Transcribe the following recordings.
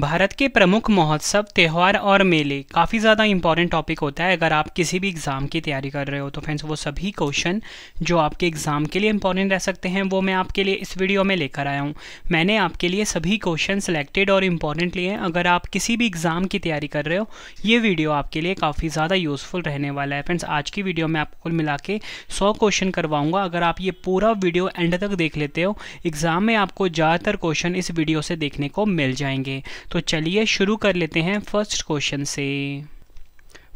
भारत के प्रमुख महोत्सव त्यौहार और मेले काफ़ी ज़्यादा इंपॉर्टेंट टॉपिक होता है अगर आप किसी भी एग्ज़ाम की तैयारी कर रहे हो तो फ्रेंड्स वो सभी क्वेश्चन जो आपके एग्ज़ाम के लिए इंपॉर्टेंट रह सकते हैं वो मैं आपके लिए इस वीडियो में लेकर आया हूँ मैंने आपके लिए सभी क्वेश्चन सेलेक्टेड और इम्पॉर्टेंट लिए हैं अगर आप किसी भी एग्ज़ाम की तैयारी कर रहे हो ये वीडियो आपके लिए काफ़ी ज़्यादा यूज़फुल रहने वाला है फ्रेंड्स आज की वीडियो में आपको कुल मिला के सौ क्वेश्चन करवाऊँगा अगर आप ये पूरा वीडियो एंड तक देख लेते हो एग्ज़ाम में आपको ज़्यादातर क्वेश्चन इस वीडियो से देखने को मिल जाएंगे तो चलिए शुरू कर लेते हैं फर्स्ट क्वेश्चन से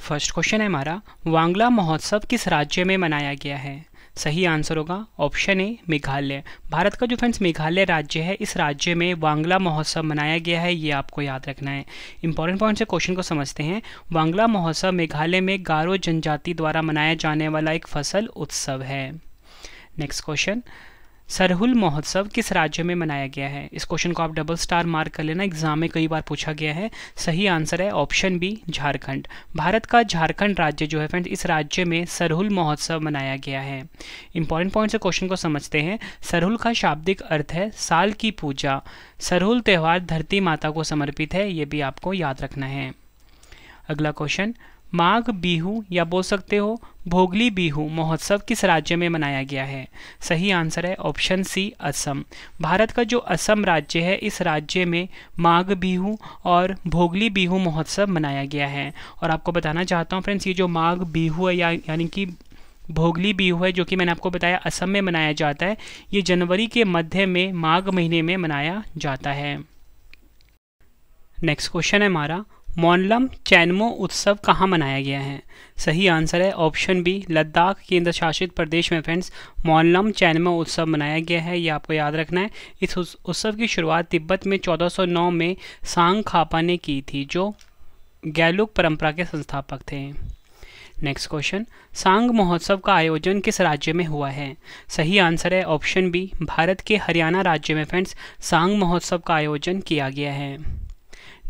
फर्स्ट क्वेश्चन है हमारा वांगला महोत्सव किस राज्य में मनाया गया है सही आंसर होगा ऑप्शन ए मेघालय भारत का जो फ्रेंड्स मेघालय राज्य है इस राज्य में वांगला महोत्सव मनाया गया है ये आपको याद रखना है इंपॉर्टेंट पॉइंट से क्वेश्चन को समझते हैं वांगला महोत्सव मेघालय में गारो जनजाति द्वारा मनाया जाने वाला एक फसल उत्सव है नेक्स्ट क्वेश्चन सरहुल महोत्सव किस राज्य में मनाया गया है इस क्वेश्चन को आप डबल स्टार मार्क कर लेना एग्जाम में कई बार पूछा गया है सही आंसर है ऑप्शन बी झारखंड भारत का झारखंड राज्य जो है फ्रेंड्स इस राज्य में सरहुल महोत्सव मनाया गया है इंपॉर्टेंट पॉइंट से क्वेश्चन को समझते हैं सरहुल का शाब्दिक अर्थ है साल की पूजा सरहुल त्यौहार धरती माता को समर्पित है ये भी आपको याद रखना है अगला क्वेश्चन माघ बिहू या बोल सकते हो भोगली बिहू महोत्सव किस राज्य में मनाया गया है सही आंसर है ऑप्शन सी असम भारत का जो असम राज्य है इस राज्य में माघ बिहू और भोगली बिहू महोत्सव मनाया गया है और आपको बताना चाहता हूँ फ्रेंड्स ये जो माघ बिहू है या यानी कि भोगली बिहू है जो कि मैंने आपको बताया असम में मनाया जाता है ये जनवरी के मध्य में माघ महीने में मनाया जाता है नेक्स्ट क्वेश्चन है हमारा मोनलम चैनमो उत्सव कहाँ मनाया गया है सही आंसर है ऑप्शन बी लद्दाख केंद्र शासित प्रदेश में फ्रेंड्स मोनलम चैनमो उत्सव मनाया गया है ये आपको याद रखना है इस उत्सव की शुरुआत तिब्बत में 1409 में सांग खापा ने की थी जो गैलुक परंपरा के संस्थापक थे नेक्स्ट क्वेश्चन सांग महोत्सव का आयोजन किस राज्य में हुआ है सही आंसर है ऑप्शन बी भारत के हरियाणा राज्य में फ्रेंड्स सांग महोत्सव का आयोजन किया गया है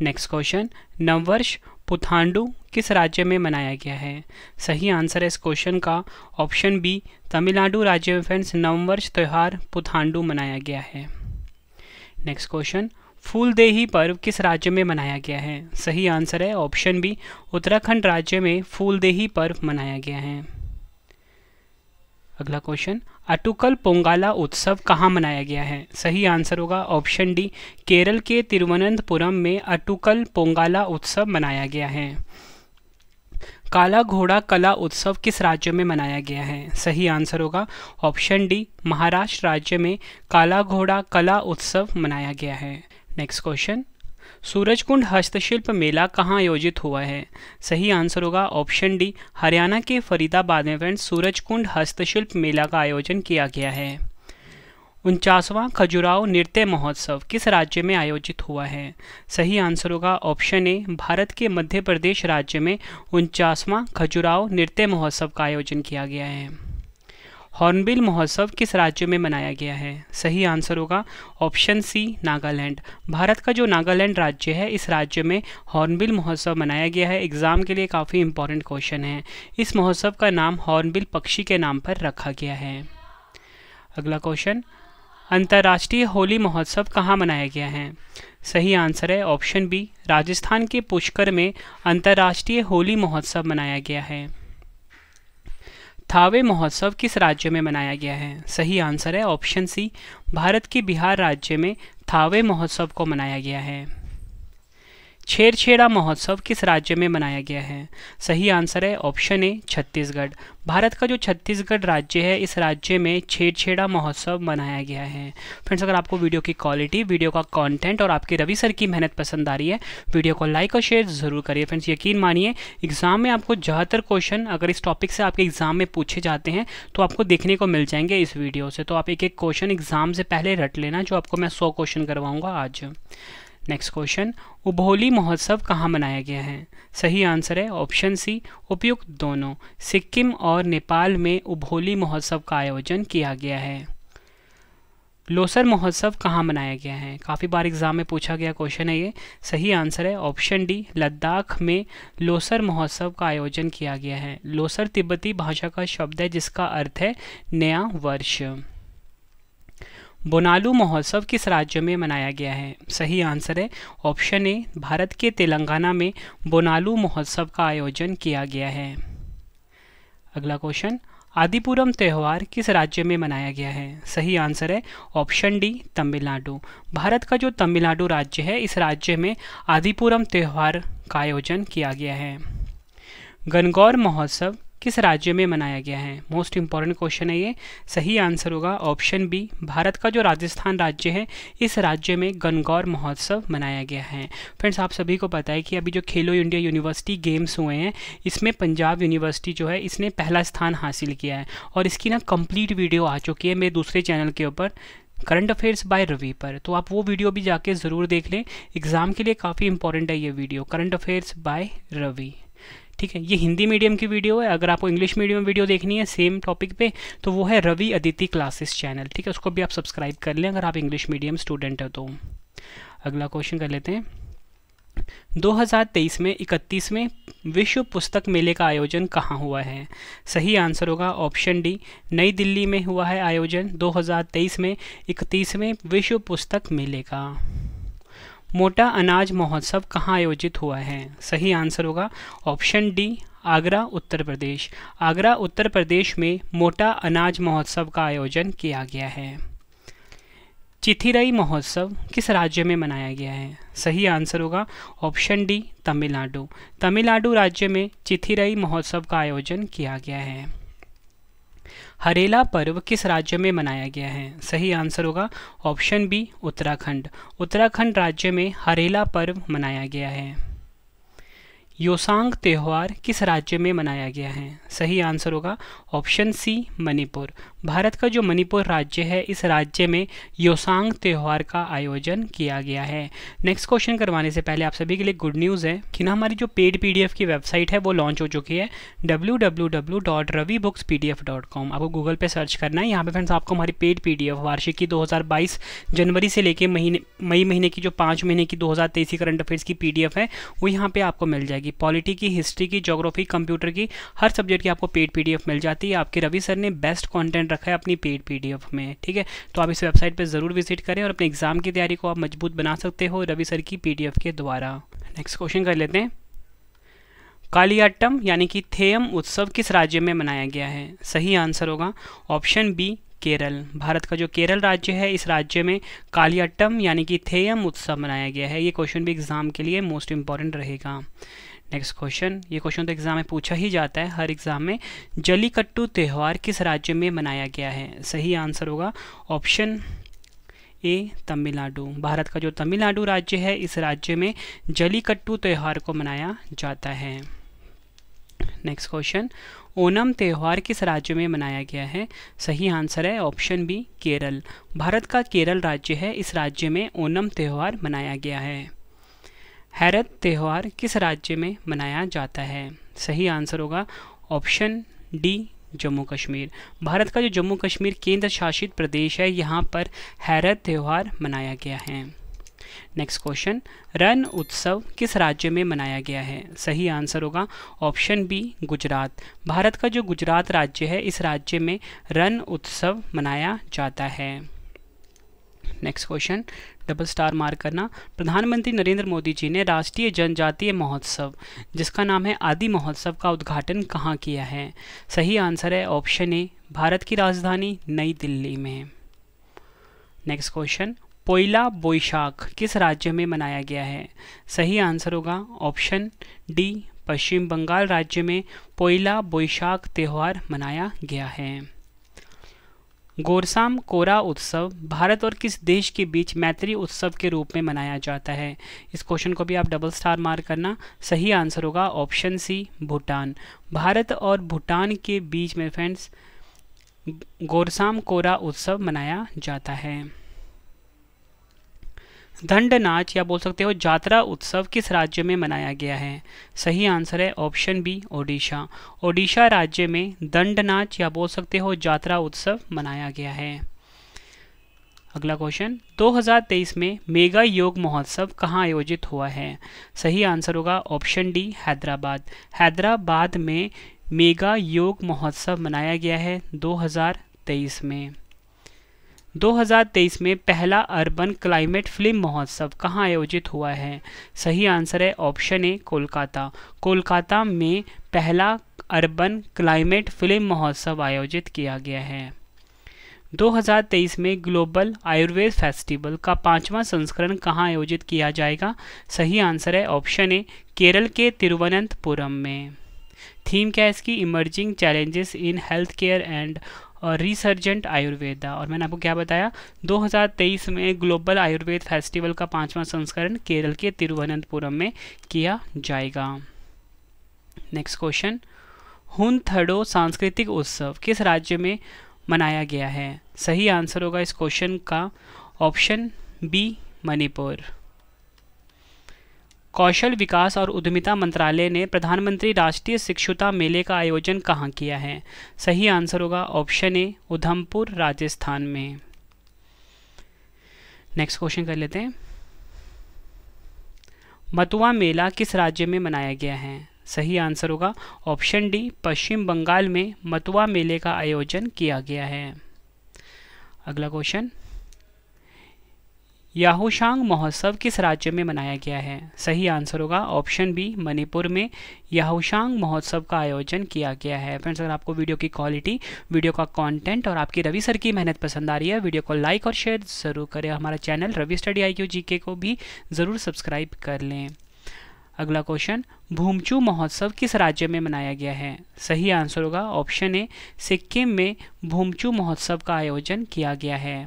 नेक्स्ट क्वेश्चन नववर्ष पुथांडू किस राज्य में मनाया गया है सही आंसर है इस क्वेश्चन का ऑप्शन बी तमिलनाडु राज्य में फ्रेंड्स नववर्ष त्यौहार पुथांडू मनाया गया है नेक्स्ट क्वेश्चन फूलदेही पर्व किस राज्य में मनाया गया है सही आंसर है ऑप्शन बी उत्तराखंड राज्य में फूलदेही पर्व मनाया गया है अगला क्वेश्चन अटुकल पोंगाला उत्सव कहाँ मनाया गया है सही आंसर होगा ऑप्शन डी केरल के तिरुवनंतपुरम में अटुकल पोंगाला उत्सव मनाया गया है काला घोड़ा कला उत्सव किस राज्य में मनाया गया है सही आंसर होगा ऑप्शन डी महाराष्ट्र राज्य में काला घोड़ा कला उत्सव मनाया गया है नेक्स्ट क्वेश्चन सूरजकुंड हस्तशिल्प मेला कहाँ आयोजित हुआ है सही आंसर होगा ऑप्शन डी हरियाणा के फरीदाबाद में सूरज सूरजकुंड हस्तशिल्प मेला का आयोजन किया गया है उनचासवां खजुराहो नृत्य महोत्सव किस राज्य में आयोजित हुआ है सही आंसर होगा ऑप्शन ए भारत के मध्य प्रदेश राज्य में उनचासवां खजुराहो नृत्य महोत्सव का आयोजन किया गया है हॉर्नबिल महोत्सव किस राज्य में मनाया गया है सही आंसर होगा ऑप्शन सी नागालैंड भारत का जो नागालैंड राज्य है इस राज्य में हॉर्नबिल महोत्सव मनाया गया है एग्जाम के लिए काफ़ी इंपॉर्टेंट क्वेश्चन है इस महोत्सव का नाम हॉर्नबिल पक्षी के नाम पर रखा गया है अगला क्वेश्चन अंतर्राष्ट्रीय होली महोत्सव कहाँ मनाया गया है सही आंसर है ऑप्शन बी राजस्थान के पुष्कर में अंतर्राष्ट्रीय होली महोत्सव मनाया गया है थावे महोत्सव किस राज्य में मनाया गया है सही आंसर है ऑप्शन सी भारत के बिहार राज्य में थावे महोत्सव को मनाया गया है छेड़छेड़ा महोत्सव किस राज्य में मनाया गया है सही आंसर है ऑप्शन ए छत्तीसगढ़ भारत का जो छत्तीसगढ़ राज्य है इस राज्य में छेड़छेड़ा महोत्सव मनाया गया है फ्रेंड्स अगर आपको वीडियो की क्वालिटी वीडियो का कंटेंट और आपके रवि सर की मेहनत पसंद आ रही है वीडियो को लाइक और शेयर ज़रूर करिए फ्रेंड्स यकीन मानिए एग्ज़ाम में आपको ज़्यादातर क्वेश्चन अगर इस टॉपिक से आपके एग्ज़ाम में पूछे जाते हैं तो आपको देखने को मिल जाएंगे इस वीडियो से तो आप एक एक क्वेश्चन एग्ज़ाम से पहले रट लेना जो आपको मैं सौ क्वेश्चन करवाऊँगा आज नेक्स्ट क्वेश्चन उभोली महोत्सव कहाँ मनाया गया है सही आंसर है ऑप्शन सी उपयुक्त दोनों सिक्किम और नेपाल में उभोली महोत्सव का आयोजन किया गया है लोसर महोत्सव कहाँ मनाया गया है काफ़ी बार एग्जाम में पूछा गया क्वेश्चन है ये सही आंसर है ऑप्शन डी लद्दाख में लोसर महोत्सव का आयोजन किया गया है लोसर तिब्बती भाषा का शब्द है जिसका अर्थ है नया वर्ष बोनालू महोत्सव किस राज्य में मनाया गया है सही आंसर है ऑप्शन ए भारत के तेलंगाना में बोनालू महोत्सव का आयोजन किया गया है अगला क्वेश्चन आदिपुरम त्यौहार किस राज्य में मनाया गया है सही आंसर है ऑप्शन डी तमिलनाडु भारत का जो तमिलनाडु राज्य है इस राज्य में आदिपुरम त्यौहार का आयोजन किया गया है गनगौर महोत्सव किस राज्य में मनाया गया है मोस्ट इम्पॉर्टेंट क्वेश्चन है ये सही आंसर होगा ऑप्शन बी भारत का जो राजस्थान राज्य है इस राज्य में गनगौर महोत्सव मनाया गया है फ्रेंड्स आप सभी को पता है कि अभी जो खेलो इंडिया यूनिवर्सिटी गेम्स हुए हैं इसमें पंजाब यूनिवर्सिटी जो है इसने पहला स्थान हासिल किया है और इसकी ना कंप्लीट वीडियो आ चुकी है मेरे दूसरे चैनल के ऊपर करंट अफेयर्स बाय रवि पर तो आप वो वीडियो भी जाके ज़रूर देख लें एग्ज़ाम के लिए काफ़ी इंपॉर्टेंट है ये video current affairs by Ravi ठीक है ये हिंदी मीडियम की वीडियो है अगर आपको इंग्लिश मीडियम वीडियो देखनी है सेम टॉपिक पे तो वो है रवि अदिति क्लासेस चैनल ठीक है उसको भी आप सब्सक्राइब कर लें अगर आप इंग्लिश मीडियम स्टूडेंट हो तो अगला क्वेश्चन कर लेते हैं 2023 में 31 में विश्व पुस्तक मेले का आयोजन कहाँ हुआ है सही आंसर होगा ऑप्शन डी नई दिल्ली में हुआ है आयोजन 2023 में 31 में विश्व पुस्तक मेले का मोटा अनाज महोत्सव कहाँ आयोजित हुआ है सही आंसर होगा ऑप्शन डी आगरा उत्तर प्रदेश आगरा उत्तर प्रदेश में मोटा अनाज महोत्सव का आयोजन किया गया है चिथिरई महोत्सव किस राज्य में मनाया गया है सही आंसर होगा ऑप्शन डी तमिलनाडु तमिलनाडु राज्य में चिथिराई महोत्सव का आयोजन किया गया है हरेला पर्व किस राज्य में मनाया गया है सही आंसर होगा ऑप्शन बी उत्तराखंड उत्तराखंड राज्य में हरेला पर्व मनाया गया है योसांग त्यौहार किस राज्य में मनाया गया है सही आंसर होगा ऑप्शन सी मणिपुर भारत का जो मणिपुर राज्य है इस राज्य में योसांग त्यौहार का आयोजन किया गया है नेक्स्ट क्वेश्चन करवाने से पहले आप सभी के लिए गुड न्यूज़ है कि ना हमारी जो पेड पीडीएफ की वेबसाइट है वो लॉन्च हो चुकी है W W W dot Ravi books P D F dot com आपको गूगल पर सर्च करना है यहाँ पर फ्रेंड्स आपको हमारी पेड पी डी एफ वार्षिक की दो हज़ार बाईस जनवरी से लेकर महीने मई महीने की जो पाँच महीने की दो हज़ार तेईस करंट अफेयर्स की पी डी एफ है वो यहाँ पर आपको मिल जाएगी की पॉलिटी की हिस्ट्री की जोग्राफी कंप्यूटर की हर सब्जेक्ट की आपको पेड पी मिल जाती है आपके रवि सर ने बेस्ट कॉन्टेंट रखा है अपनी पेड पी में ठीक है तो आप इस वेबसाइट पर ज़रूर विजिट करें और अपने एग्जाम की तैयारी को आप मजबूत बना सकते हो रवि सर की पी के द्वारा नेक्स्ट क्वेश्चन कर लेते हैं कालियाट्टम यानी कि थेयम उत्सव किस राज्य में मनाया गया है सही आंसर होगा ऑप्शन बी केरल भारत का जो केरल राज्य है इस राज्य में कालियाट्टम यानी कि थेयम उत्सव मनाया गया है ये क्वेश्चन भी एग्जाम के लिए मोस्ट इम्पॉर्टेंट रहेगा नेक्स्ट क्वेश्चन ये क्वेश्चन तो एग्जाम में पूछा ही जाता है हर एग्जाम में जलीकट्टू त्यौहार किस राज्य में मनाया गया है सही आंसर होगा ऑप्शन ए तमिलनाडु भारत का जो तमिलनाडु राज्य है इस राज्य में जलीकट्टू त्यौहार को मनाया जाता है नेक्स्ट क्वेश्चन ओनम त्यौहार किस राज्य में मनाया गया है सही आंसर है ऑप्शन बी केरल भारत का केरल राज्य है इस राज्य में ओनम त्यौहार मनाया गया है हैरत त्यौहार किस राज्य में मनाया जाता है सही आंसर होगा ऑप्शन डी जम्मू कश्मीर भारत का जो जम्मू कश्मीर केंद्र शासित प्रदेश है यहाँ पर हैरत त्यौहार मनाया गया है नेक्स्ट क्वेश्चन रन उत्सव किस राज्य में मनाया गया है सही आंसर होगा ऑप्शन बी गुजरात भारत का जो गुजरात राज्य है इस राज्य में रन उत्सव मनाया जाता है next question double star mark करना प्रधानमंत्री नरेंद्र मोदी जी ने राष्ट्रीय जनजातीय महोत्सव जिसका नाम है आदि महोत्सव का उद्घाटन कहाँ किया है सही आंसर है ऑप्शन ए भारत की राजधानी नई दिल्ली में नेक्स्ट क्वेश्चन पोइला बोईशाख किस राज्य में मनाया गया है सही आंसर होगा ऑप्शन डी पश्चिम बंगाल राज्य में पोइला बोईशाख त्यौहार मनाया गया है गोरसाम कोरा उत्सव भारत और किस देश के बीच मैत्री उत्सव के रूप में मनाया जाता है इस क्वेश्चन को भी आप डबल स्टार मार करना सही आंसर होगा ऑप्शन सी भूटान भारत और भूटान के बीच में फ्रेंड्स गोरसाम कोरा उत्सव मनाया जाता है दंड नाच या बोल सकते हो जात्रा उत्सव किस राज्य में मनाया गया है सही आंसर है ऑप्शन बी ओडिशा ओडिशा राज्य में दंड नाच या बोल सकते हो जात्रा उत्सव मनाया गया है अगला क्वेश्चन 2023 में मेगा योग महोत्सव कहाँ आयोजित हुआ है सही आंसर होगा ऑप्शन डी हैदराबाद हैदराबाद में मेगा योग महोत्सव मनाया गया है 2023 में 2023 में पहला अर्बन क्लाइमेट फिल्म महोत्सव कहाँ आयोजित हुआ है सही आंसर है ऑप्शन ए कोलकाता कोलकाता में पहला अर्बन क्लाइमेट फिल्म महोत्सव आयोजित किया गया है 2023 में ग्लोबल आयुर्वेद फेस्टिवल का पांचवा संस्करण कहाँ आयोजित किया जाएगा सही आंसर है ऑप्शन ए केरल के तिरुवनंतपुरम में थीम क्या है इसकी emerging challenges in health care and और रिसर्जेंट आयुर्वेदा और मैंने आपको क्या बताया 2023 में ग्लोबल आयुर्वेद फेस्टिवल का पांचवा संस्करण केरल के तिरुवनंतपुरम में किया जाएगा नेक्स्ट क्वेश्चन हुन थडो सांस्कृतिक उत्सव किस राज्य में मनाया गया है सही आंसर होगा इस क्वेश्चन का ऑप्शन बी मणिपुर कौशल विकास और उद्यमिता मंत्रालय ने प्रधानमंत्री राष्ट्रीय शिक्षुता मेले का आयोजन कहाँ किया है सही आंसर होगा ऑप्शन ए उधमपुर राजस्थान में नेक्स्ट क्वेश्चन कर लेते हैं मतुआ मेला किस राज्य में मनाया गया है सही आंसर होगा ऑप्शन डी पश्चिम बंगाल में मतुआ मेले का आयोजन किया गया है अगला क्वेश्चन याहूशांग महोत्सव किस राज्य में मनाया गया है सही आंसर होगा ऑप्शन बी मणिपुर में याहूशांग महोत्सव का आयोजन किया गया है फ्रेंड्स अगर आपको वीडियो की क्वालिटी वीडियो का कंटेंट और आपकी रवि सर की मेहनत पसंद आ रही है वीडियो को लाइक और शेयर ज़रूर करें हमारा channel Ravi study I Q को भी ज़रूर सब्सक्राइब कर लें अगला क्वेश्चन भूमचू महोत्सव किस राज्य में मनाया गया है सही आंसर होगा ऑप्शन ए सिक्किम में भूमचू महोत्सव का आयोजन किया गया है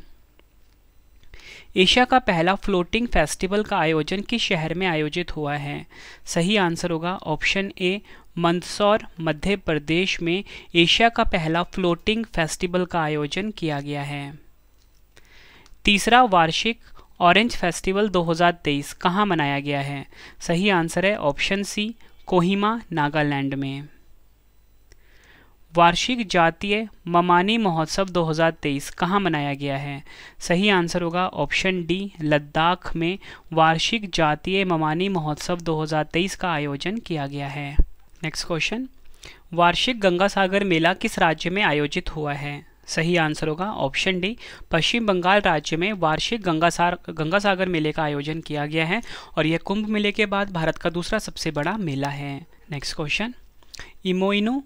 एशिया का पहला फ्लोटिंग फेस्टिवल का आयोजन किस शहर में आयोजित हुआ है सही आंसर होगा ऑप्शन ए मंदसौर मध्य प्रदेश में एशिया का पहला फ्लोटिंग फेस्टिवल का आयोजन किया गया है तीसरा वार्षिक ऑरेंज फेस्टिवल 2023 कहाँ मनाया गया है सही आंसर है ऑप्शन सी कोहिमा नागालैंड में वार्षिक जातीय ममानी महोत्सव 2023 कहाँ मनाया गया है सही आंसर होगा ऑप्शन डी लद्दाख में वार्षिक जातीय ममानी महोत्सव 2023 का आयोजन किया गया है नेक्स्ट क्वेश्चन वार्षिक गंगा सागर मेला किस राज्य में आयोजित हुआ है सही आंसर होगा ऑप्शन डी पश्चिम बंगाल राज्य में वार्षिक गंगा गंगासार गंगा सागर मेले का आयोजन किया गया है और यह कुंभ मेले के बाद भारत का दूसरा सबसे बड़ा मेला है नेक्स्ट क्वेश्चन इमोइनो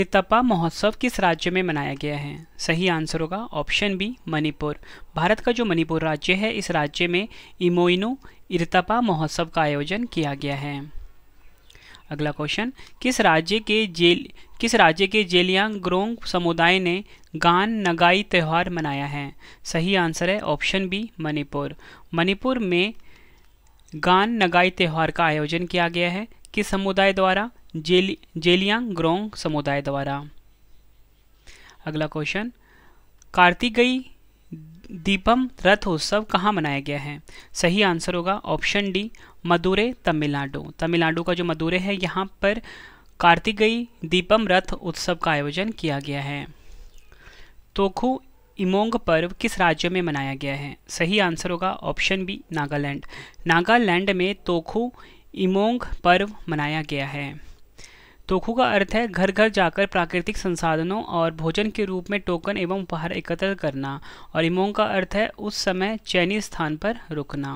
इरतपा महोत्सव किस राज्य में मनाया गया है सही आंसर होगा ऑप्शन बी मणिपुर भारत का जो मणिपुर राज्य है इस राज्य में इमोइनो इरतपा महोत्सव का आयोजन किया गया है अगला क्वेश्चन किस राज्य के जेल किस राज्य के जेलियांग ग्रोंग समुदाय ने गान नगाई त्यौहार मनाया है सही आंसर है ऑप्शन बी मणिपुर मणिपुर में गान नगाई त्यौहार का आयोजन किया गया है किस समुदाय द्वारा जेली जेलियांग ग्रोंग समुदाय द्वारा अगला क्वेश्चन कार्तिकई दीपम रथ उत्सव कहाँ मनाया गया है सही आंसर होगा ऑप्शन डी मदुरे तमिलनाडु तमिलनाडु का जो मदुरे है यहाँ पर कार्तिकई दीपम रथ उत्सव का आयोजन किया गया है तोखू इमोंग पर्व किस राज्य में मनाया गया है सही आंसर होगा ऑप्शन बी नागालैंड नागालैंड में तोखू इमोंग पर्व मनाया गया है तोखू का अर्थ है घर घर जाकर प्राकृतिक संसाधनों और भोजन के रूप में टोकन एवं उपहार एकत्र करना और इमोंग का अर्थ है उस समय चैनी स्थान पर रुकना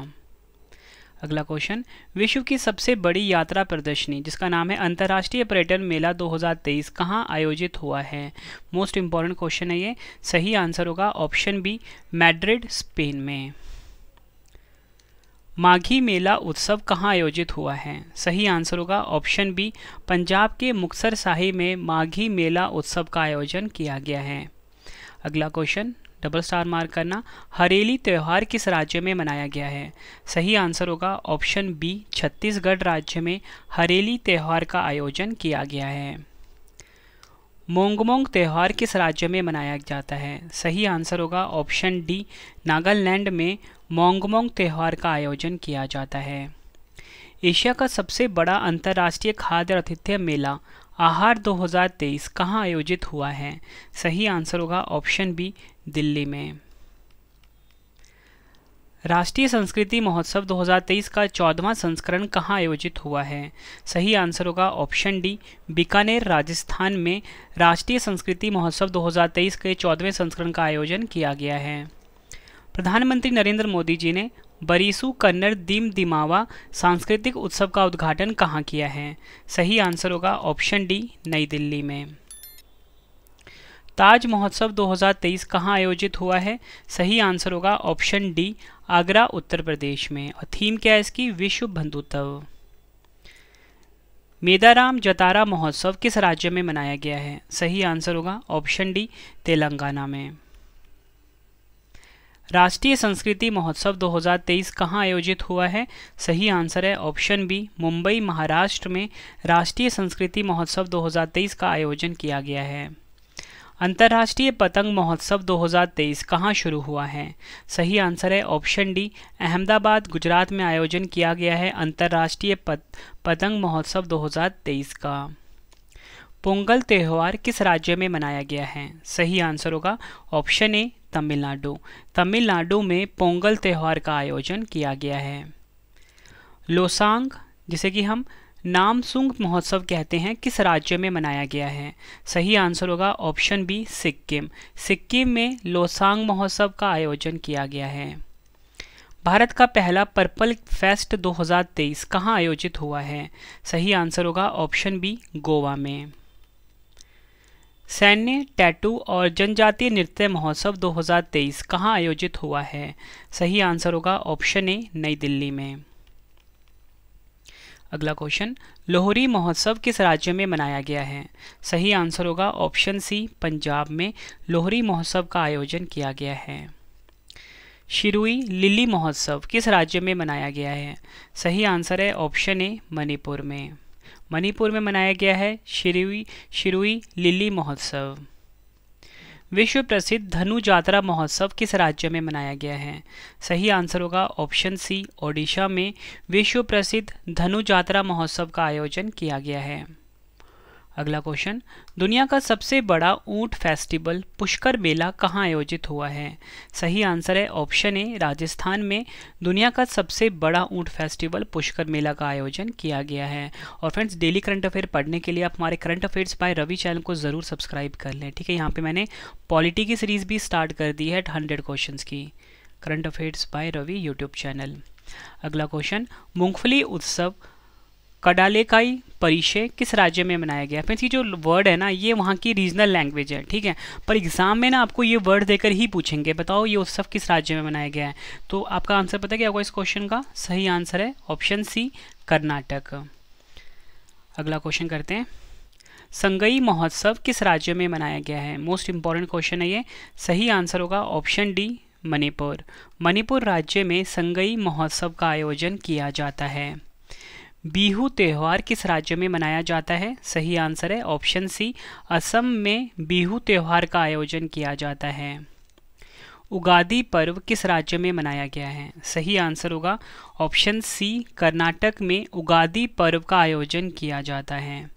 अगला क्वेश्चन विश्व की सबसे बड़ी यात्रा प्रदर्शनी जिसका नाम है अंतर्राष्ट्रीय पर्यटन मेला 2023 कहाँ आयोजित हुआ है मोस्ट इम्पॉर्टेंट क्वेश्चन है ये सही आंसर होगा ऑप्शन बी मैड्रिड स्पेन में माघी मेला उत्सव कहाँ आयोजित हुआ है सही आंसर होगा ऑप्शन बी पंजाब के मुक्सर साहिब में माघी मेला उत्सव का आयोजन किया गया है अगला क्वेश्चन डबल स्टार मार्क करना हरेली त्यौहार किस राज्य में मनाया गया है सही आंसर होगा ऑप्शन बी छत्तीसगढ़ राज्य में हरेली त्यौहार का आयोजन किया गया है मोंगमोंग त्यौहार किस राज्य में मनाया जाता है सही आंसर होगा ऑप्शन डी नागालैंड में मोंगमोंग त्यौहार का आयोजन किया जाता है एशिया का सबसे बड़ा अंतर्राष्ट्रीय खाद्य आतिथ्य मेला आहार 2023 कहाँ आयोजित हुआ है सही आंसर होगा ऑप्शन बी दिल्ली में राष्ट्रीय संस्कृति महोत्सव 2023 का चौदवा संस्करण कहाँ आयोजित हुआ है सही आंसर होगा ऑप्शन डी बीकानेर राजस्थान में राष्ट्रीय संस्कृति महोत्सव 2023 के चौदहवें संस्करण का आयोजन किया गया है प्रधानमंत्री नरेंद्र मोदी जी ने बरीसू कन्नड़ दीम दिमावा सांस्कृतिक उत्सव का उद्घाटन कहाँ किया है सही आंसर होगा ऑप्शन डी नई दिल्ली में ताज महोत्सव 2023 कहाँ आयोजित हुआ है सही आंसर होगा ऑप्शन डी आगरा उत्तर प्रदेश में और थीम क्या है इसकी विश्व बंधुत्व मेदाराम जतारा महोत्सव किस राज्य में मनाया गया है सही आंसर होगा ऑप्शन डी तेलंगाना में राष्ट्रीय संस्कृति महोत्सव 2023 कहाँ आयोजित हुआ है सही आंसर है ऑप्शन बी मुंबई महाराष्ट्र में राष्ट्रीय संस्कृति महोत्सव 2023 का आयोजन किया गया है अंतर्राष्ट्रीय पतंग महोत्सव 2023 कहाँ शुरू हुआ है सही आंसर है ऑप्शन डी अहमदाबाद गुजरात में आयोजन किया गया है अंतर्राष्ट्रीय पत, पतंग महोत्सव 2023 का पोंगल त्यौहार किस राज्य में मनाया गया है सही आंसर होगा ऑप्शन ए तमिलनाडु तमिलनाडु में पोंगल त्यौहार का आयोजन किया गया है लोसांग जिसे कि हम नामसुंग महोत्सव कहते हैं किस राज्य में मनाया गया है सही आंसर होगा ऑप्शन बी सिक्किम सिक्किम में लोसांग महोत्सव का आयोजन किया गया है भारत का पहला पर्पल फेस्ट 2023 कहाँ आयोजित हुआ है सही आंसर होगा ऑप्शन बी गोवा में सैन्य टैटू और जनजातीय नृत्य महोत्सव 2023 कहाँ आयोजित हुआ है सही आंसर होगा ऑप्शन ए नई दिल्ली में अगला क्वेश्चन लोहरी महोत्सव किस राज्य में मनाया गया है सही आंसर होगा ऑप्शन सी पंजाब में लोहरी महोत्सव का आयोजन किया गया है शिरुई लिली महोत्सव किस राज्य में मनाया गया है सही आंसर है ऑप्शन ए मणिपुर में मणिपुर में मनाया गया है श्री शिरुई लिली महोत्सव विश्व प्रसिद्ध धनु जात्रा महोत्सव किस राज्य में मनाया गया है सही आंसर होगा ऑप्शन सी ओडिशा में विश्व प्रसिद्ध धनु जात्रा महोत्सव का आयोजन किया गया है अगला क्वेश्चन दुनिया का सबसे बड़ा ऊंट फेस्टिवल पुष्कर मेला कहाँ आयोजित हुआ है सही आंसर है ऑप्शन ए राजस्थान में दुनिया का सबसे बड़ा ऊंट फेस्टिवल पुष्कर मेला का आयोजन किया गया है और फ्रेंड्स डेली करंट अफेयर पढ़ने के लिए आप हमारे current affairs by Ravi channel को ज़रूर सब्सक्राइब कर लें ठीक है यहाँ पर मैंने पॉलिटी की सीरीज़ भी स्टार्ट कर दी है हंड्रेड क्वेश्चन की current affairs by Ravi YouTube channel अगला क्वेश्चन मूंगफली उत्सव कडालेकाई परिचय किस राज्य में मनाया गया फ्रेंड्स ये जो वर्ड है ना ये वहाँ की रीजनल लैंग्वेज है ठीक है पर एग्जाम में ना आपको ये वर्ड देकर ही पूछेंगे बताओ ये उत्सव किस राज्य में मनाया गया है तो आपका आंसर पता क्या होगा इस क्वेश्चन का सही आंसर है ऑप्शन सी कर्नाटक अगला क्वेश्चन करते हैं संगई महोत्सव किस राज्य में मनाया गया है मोस्ट इम्पॉर्टेंट क्वेश्चन है ये सही आंसर होगा ऑप्शन डी मणिपुर मणिपुर राज्य में संगई महोत्सव का आयोजन किया जाता है बिहू त्यौहार किस राज्य में मनाया जाता है सही आंसर है ऑप्शन सी असम में बिहू त्यौहार का आयोजन किया जाता है उगादी पर्व किस राज्य में मनाया गया है सही आंसर होगा ऑप्शन सी कर्नाटक में उगादी पर्व का आयोजन किया जाता है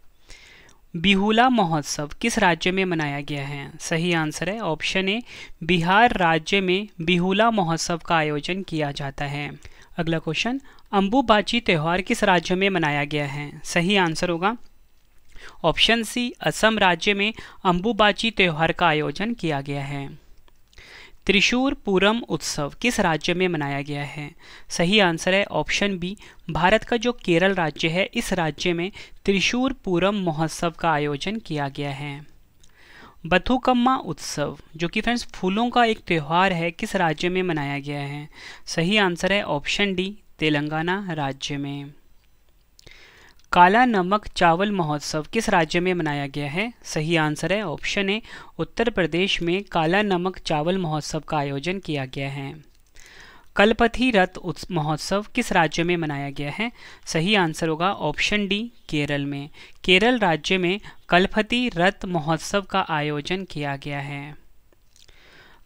बिहुला महोत्सव किस राज्य में मनाया गया है सही आंसर है ऑप्शन ए बिहार राज्य में बिहुला महोत्सव का आयोजन किया जाता है अगला क्वेश्चन अम्बुबाची त्यौहार किस राज्य में मनाया गया है सही आंसर होगा ऑप्शन सी असम राज्य में अम्बुबाची त्यौहार का आयोजन किया गया है त्रिशूर पूरम उत्सव किस राज्य में मनाया गया है सही आंसर है ऑप्शन बी भारत का जो केरल राज्य है इस राज्य में त्रिशूर पूरम महोत्सव का आयोजन किया गया है बथुकम्मा उत्सव जो कि फ्रेंड्स फूलों का एक त्यौहार है किस राज्य में मनाया गया है सही आंसर है ऑप्शन डी तेलंगाना राज्य में काला नमक चावल महोत्सव किस राज्य में मनाया गया है सही आंसर है ऑप्शन ए उत्तर प्रदेश में काला नमक चावल महोत्सव का आयोजन किया गया है कलपथी रथ महोत्सव किस राज्य में मनाया गया है सही आंसर होगा ऑप्शन डी केरल में केरल राज्य में कलपथी रथ महोत्सव का आयोजन किया गया है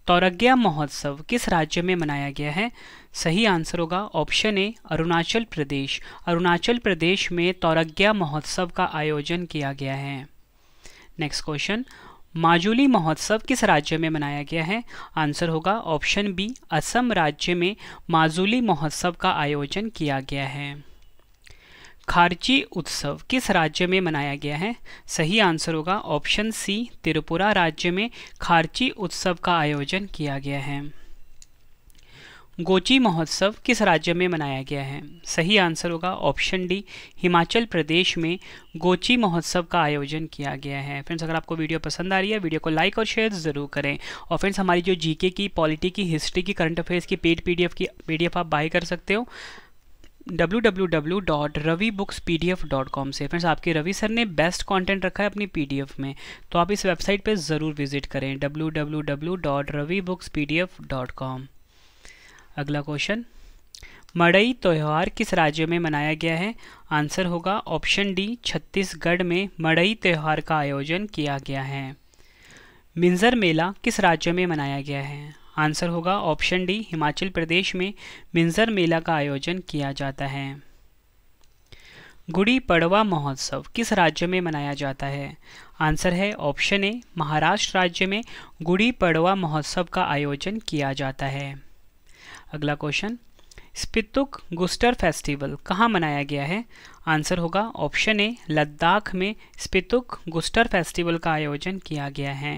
तौरज्ञा महोत्सव किस राज्य में मनाया गया है सही आंसर होगा ऑप्शन ए अरुणाचल प्रदेश अरुणाचल प्रदेश में तौरज्ञा महोत्सव का आयोजन किया गया है नेक्स्ट क्वेश्चन माजुली महोत्सव किस राज्य में मनाया गया है आंसर होगा ऑप्शन बी असम राज्य में माजुली महोत्सव का आयोजन किया गया है खारजी उत्सव किस राज्य में मनाया गया है सही आंसर होगा ऑप्शन सी त्रिपुरा राज्य में खारजी उत्सव का आयोजन किया गया है गोची महोत्सव किस राज्य में मनाया गया है सही आंसर होगा ऑप्शन डी हिमाचल प्रदेश में गोची महोत्सव का आयोजन किया गया है फ्रेंड्स अगर आपको वीडियो पसंद आ रही है वीडियो को लाइक और शेयर ज़रूर करें और फ्रेंड्स हमारी जो जीके की पॉलिटी की हिस्ट्री की करंट अफेयर्स की पेड पीडीएफ की पीडीएफ आप बाय कर सकते हो www.ravibooks.pdf.com से फ्रेंड्स आपके रवि सर ने बेस्ट कंटेंट रखा है अपनी पीडीएफ में तो आप इस वेबसाइट पे ज़रूर विजिट करें www.ravibooks.pdf.com अगला क्वेश्चन मड़ई त्यौहार किस राज्य में मनाया गया है आंसर होगा ऑप्शन डी छत्तीसगढ़ में मड़ई त्यौहार का आयोजन किया गया है मिंजर मेला किस राज्य में मनाया गया है आंसर होगा ऑप्शन डी हिमाचल प्रदेश में मिंजर मेला का आयोजन किया जाता है गुड़ी पड़वा महोत्सव किस राज्य में मनाया जाता है आंसर है ऑप्शन ए महाराष्ट्र राज्य में गुड़ी पड़वा महोत्सव का आयोजन किया जाता है अगला क्वेश्चन स्पितुक गुस्टर फेस्टिवल कहाँ मनाया गया है आंसर होगा ऑप्शन ए लद्दाख में स्पितुक गुस्टर फेस्टिवल का आयोजन किया गया है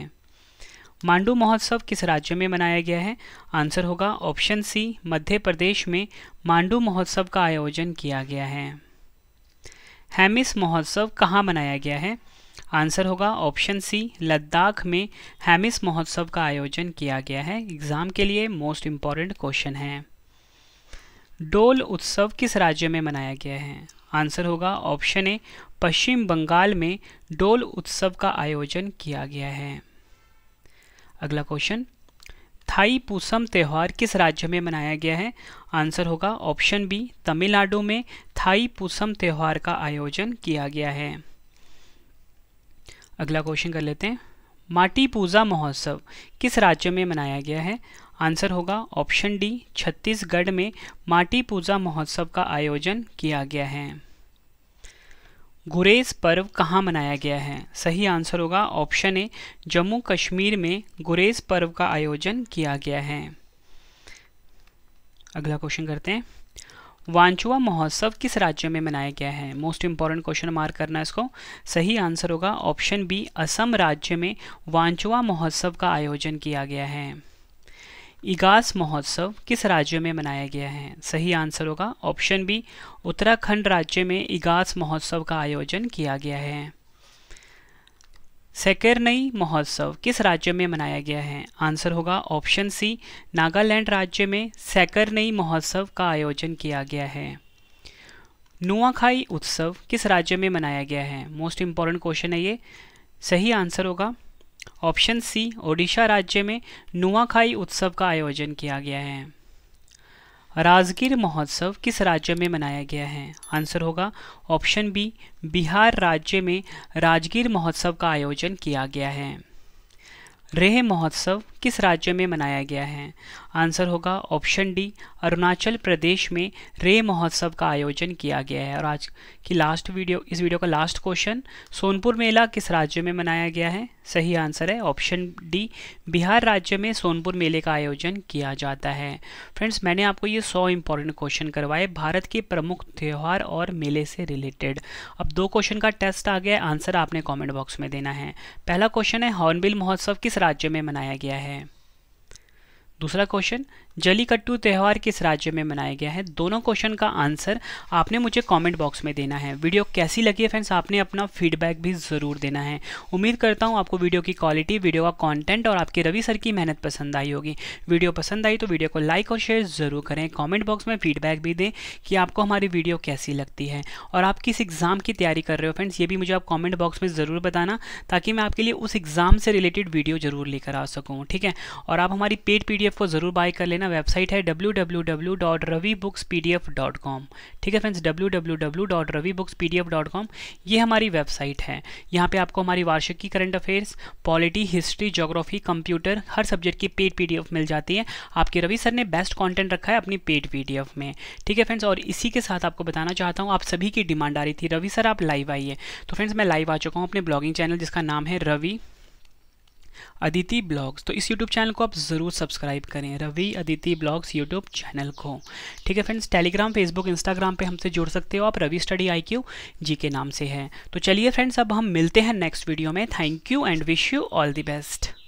मांडू महोत्सव किस राज्य में मनाया गया है आंसर होगा ऑप्शन सी मध्य प्रदेश में मांडू महोत्सव का आयोजन किया गया है हैमिस महोत्सव कहाँ मनाया गया है आंसर होगा ऑप्शन सी लद्दाख में हैमिस महोत्सव का आयोजन किया गया है एग्ज़ाम के लिए मोस्ट इम्पॉर्टेंट क्वेश्चन है डोल उत्सव किस राज्य में मनाया गया है आंसर होगा ऑप्शन ए पश्चिम बंगाल में डोल उत्सव का आयोजन किया गया है अगला क्वेश्चन थाई पूसम त्यौहार किस राज्य में मनाया गया है आंसर होगा ऑप्शन बी तमिलनाडु में थाई पूसम त्यौहार का आयोजन किया गया है अगला क्वेश्चन कर लेते हैं माटी पूजा महोत्सव किस राज्य में मनाया गया है आंसर होगा ऑप्शन डी छत्तीसगढ़ में माटी पूजा महोत्सव का आयोजन किया गया है गुरेज पर्व कहाँ मनाया गया है सही आंसर होगा ऑप्शन ए जम्मू कश्मीर में गुरेज पर्व का आयोजन किया गया है अगला क्वेश्चन करते हैं वांचुआ महोत्सव किस राज्य में मनाया गया है मोस्ट इंपॉर्टेंट क्वेश्चन मार्क करना इसको सही आंसर होगा ऑप्शन बी असम राज्य में वांचुआ महोत्सव का आयोजन किया गया है इगास महोत्सव किस राज्य में मनाया गया है सही आंसर होगा ऑप्शन बी उत्तराखंड राज्य में इगास महोत्सव का आयोजन किया गया है सेकेरनई महोत्सव किस राज्य में मनाया गया है आंसर होगा ऑप्शन सी नागालैंड राज्य में सेकरनई महोत्सव का आयोजन किया गया है नुआखाई उत्सव किस राज्य में मनाया गया है मोस्ट इम्पॉर्टेंट क्वेश्चन है ये सही आंसर होगा ऑप्शन सी ओडिशा राज्य में नुआखाई उत्सव का आयोजन किया गया है राजगीर महोत्सव किस राज्य में मनाया गया है आंसर होगा ऑप्शन बी बिहार राज्य में राजगीर महोत्सव का आयोजन किया गया है रेह महोत्सव किस राज्य में मनाया गया है आंसर होगा ऑप्शन डी अरुणाचल प्रदेश में रे महोत्सव का आयोजन किया गया है और आज की लास्ट वीडियो इस वीडियो का लास्ट क्वेश्चन सोनपुर मेला किस राज्य में मनाया गया है सही आंसर है ऑप्शन डी बिहार राज्य में सोनपुर मेले का आयोजन किया जाता है फ्रेंड्स मैंने आपको ये सौ इंपॉर्टेंट क्वेश्चन करवाए भारत के प्रमुख त्यौहार और मेले से रिलेटेड अब दो क्वेश्चन का टेस्ट आ गया आंसर आपने कॉमेंट बॉक्स में देना है पहला क्वेश्चन है हॉर्नबिल महोत्सव किस राज्य में मनाया गया है दूसरा क्वेश्चन जलीकट्टू त्यौहार किस राज्य में मनाया गया है दोनों क्वेश्चन का आंसर आपने मुझे कमेंट बॉक्स में देना है वीडियो कैसी लगी है फ्रेंड्स आपने अपना फीडबैक भी ज़रूर देना है उम्मीद करता हूँ आपको वीडियो की क्वालिटी वीडियो का कॉन्टेंट और आपके रवि सर की मेहनत पसंद आई होगी वीडियो पसंद आई तो वीडियो को लाइक और शेयर ज़रूर करें कॉमेंट बॉक्स में फीडबैक भी दें कि आपको हमारी वीडियो कैसी लगती है और आप किस एग्ज़ाम की तैयारी कर रहे हो फ्रेंड्स ये भी मुझे आप कॉमेंट बॉक्स में ज़रूर बताना ताकि मैं आपके लिए उस एग्ज़ाम से रिलेटेड वीडियो ज़रूर लेकर आ सकूँ ठीक है और आप हमारी पेड पी को ज़रूर बाय कर लेना वेबसाइट है www.ravibooks.pdf.com ठीक है फ्रेंड्स www.ravibooks.pdf.com ये हमारी वेबसाइट है यहाँ पे आपको हमारी वार्षिक की current affairs polity history geography computer हर सब्जेक्ट की पेड पी मिल जाती है आपके रवि सर ने बेस्ट कॉन्टेंट रखा है अपनी पेड पी में ठीक है फ्रेंड्स और इसी के साथ आपको बताना चाहता हूँ आप सभी की डिमांड आ रही थी रवि सर आप लाइव आइए तो फ्रेंड्स मैं लाइव आ चुका हूँ अपने ब्लॉगिंग चैनल जिसका नाम है रवि अदिति ब्लॉग्स तो इस यूट्यूब चैनल को आप ज़रूर सब्सक्राइब करें Ravi Aditi blogs YouTube channel को ठीक है फ्रेंड्स टेलीग्राम फेसबुक इंस्टाग्राम पे हमसे जुड़ सकते हो आप Ravi study I Q G के नाम से है तो चलिए फ्रेंड्स अब हम मिलते हैं नेक्स्ट वीडियो में thank you and wish you all the best